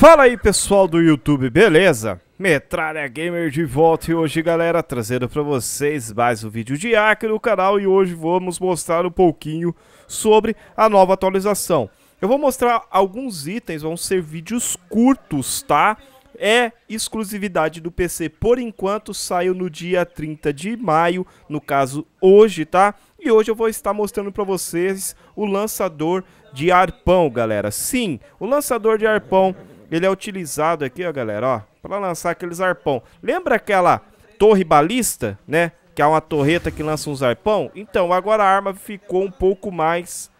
Fala aí pessoal do YouTube, beleza? Metralha Gamer de volta e hoje galera, trazendo para vocês mais um vídeo de aqui no canal e hoje vamos mostrar um pouquinho sobre a nova atualização. Eu vou mostrar alguns itens, vão ser vídeos curtos, tá? É exclusividade do PC, por enquanto saiu no dia 30 de maio, no caso hoje, tá? E hoje eu vou estar mostrando para vocês o lançador de arpão, galera. Sim, o lançador de arpão ele é utilizado aqui, ó, galera, ó, para lançar aqueles arpão. Lembra aquela torre balista, né? Que é uma torreta que lança uns arpão? Então, agora a arma ficou um pouco mais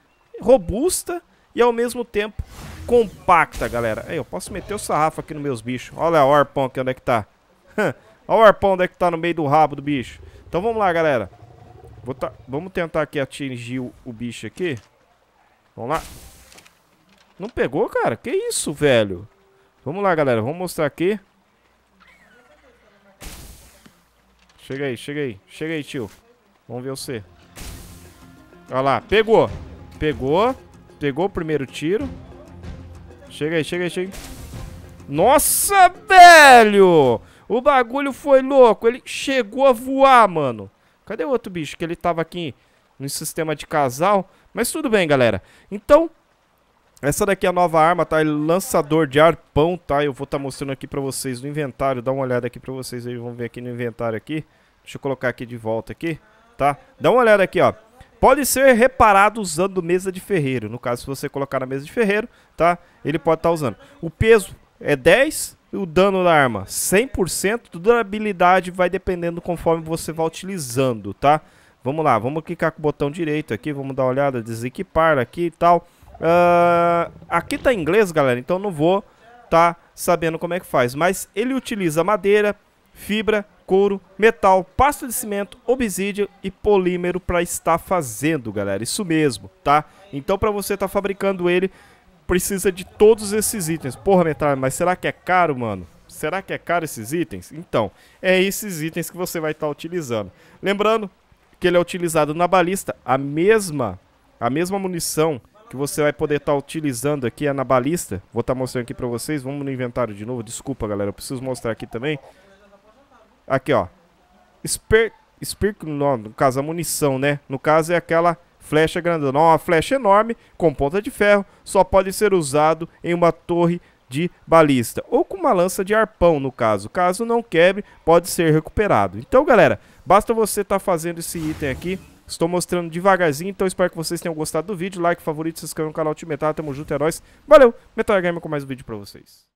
robusta e ao mesmo tempo compacta, galera. Aí, eu posso meter o sarrafo aqui nos meus bichos. Olha o arpão aqui onde é que tá. Olha o arpão onde é que tá no meio do rabo do bicho. Então vamos lá, galera. Vamos tentar aqui atingir o, o bicho aqui. Vamos lá. Não pegou, cara? Que isso, velho? Vamos lá, galera. Vamos mostrar aqui. Chega aí, chega aí. Chega aí, tio. Vamos ver você. Olha lá. Pegou. Pegou. Pegou o primeiro tiro. Chega aí, chega aí, chega aí. Nossa, velho! O bagulho foi louco. Ele chegou a voar, mano. Cadê o outro bicho? Que ele tava aqui no sistema de casal. Mas tudo bem, galera. Então, essa daqui é a nova arma, tá? É lançador de arpão, tá? Eu vou estar tá mostrando aqui pra vocês no inventário. Dá uma olhada aqui pra vocês aí. vão ver aqui no inventário aqui. Deixa eu colocar aqui de volta aqui, tá? Dá uma olhada aqui, ó. Pode ser reparado usando mesa de ferreiro. No caso, se você colocar na mesa de ferreiro, tá? Ele pode estar tá usando. O peso é 10 e o dano da arma 100%. Durabilidade vai dependendo conforme você vai utilizando, tá? Vamos lá, vamos clicar com o botão direito aqui. Vamos dar uma olhada, desequipar aqui e tal. Uh, aqui tá em inglês, galera, então não vou tá sabendo como é que faz. Mas ele utiliza madeira, fibra, couro, metal, pasta de cimento, obsídio e polímero para estar fazendo, galera. Isso mesmo, tá? Então para você estar tá fabricando ele, precisa de todos esses itens. Porra, metal, mas será que é caro, mano? Será que é caro esses itens? Então, é esses itens que você vai estar tá utilizando. Lembrando que ele é utilizado na balista, a mesma a mesma munição que você vai poder estar tá utilizando aqui é na balista. Vou estar tá mostrando aqui para vocês. Vamos no inventário de novo. Desculpa, galera. Eu preciso mostrar aqui também. Aqui, ó. Spirit, no caso, a munição, né? No caso, é aquela flecha grandona. Uma flecha enorme com ponta de ferro. Só pode ser usado em uma torre de balista ou com uma lança de arpão no caso. Caso não quebre, pode ser recuperado. Então, galera, basta você estar tá fazendo esse item aqui Estou mostrando devagarzinho, então espero que vocês tenham gostado do vídeo. Like, favorito, se inscreva no canal Time Metal. Tamo junto, heróis. É Valeu, Metal Gamer com mais um vídeo pra vocês.